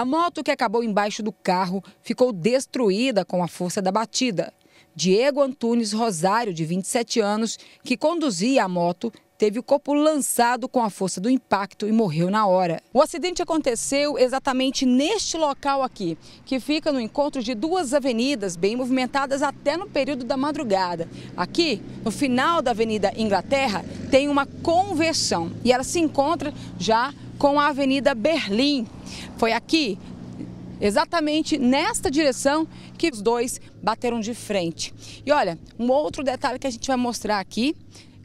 A moto que acabou embaixo do carro ficou destruída com a força da batida. Diego Antunes Rosário, de 27 anos, que conduzia a moto, teve o corpo lançado com a força do impacto e morreu na hora. O acidente aconteceu exatamente neste local aqui, que fica no encontro de duas avenidas bem movimentadas até no período da madrugada. Aqui, no final da Avenida Inglaterra, tem uma conversão e ela se encontra já com a Avenida Berlim. Foi aqui, exatamente nesta direção, que os dois bateram de frente. E olha, um outro detalhe que a gente vai mostrar aqui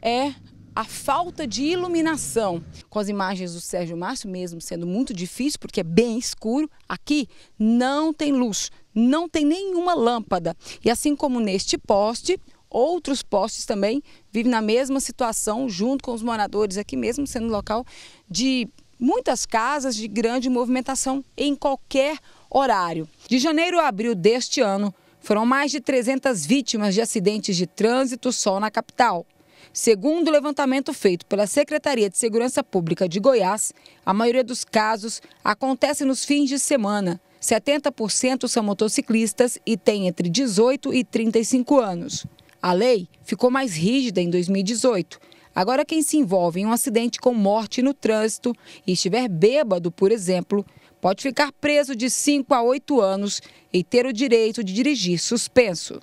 é a falta de iluminação. Com as imagens do Sérgio Márcio, mesmo sendo muito difícil, porque é bem escuro, aqui não tem luz, não tem nenhuma lâmpada. E assim como neste poste, outros postes também vivem na mesma situação, junto com os moradores aqui mesmo, sendo local de muitas casas de grande movimentação em qualquer horário. De janeiro a abril deste ano, foram mais de 300 vítimas de acidentes de trânsito só na capital. Segundo o levantamento feito pela Secretaria de Segurança Pública de Goiás, a maioria dos casos acontece nos fins de semana. 70% são motociclistas e têm entre 18 e 35 anos. A lei ficou mais rígida em 2018 Agora, quem se envolve em um acidente com morte no trânsito e estiver bêbado, por exemplo, pode ficar preso de 5 a 8 anos e ter o direito de dirigir suspenso.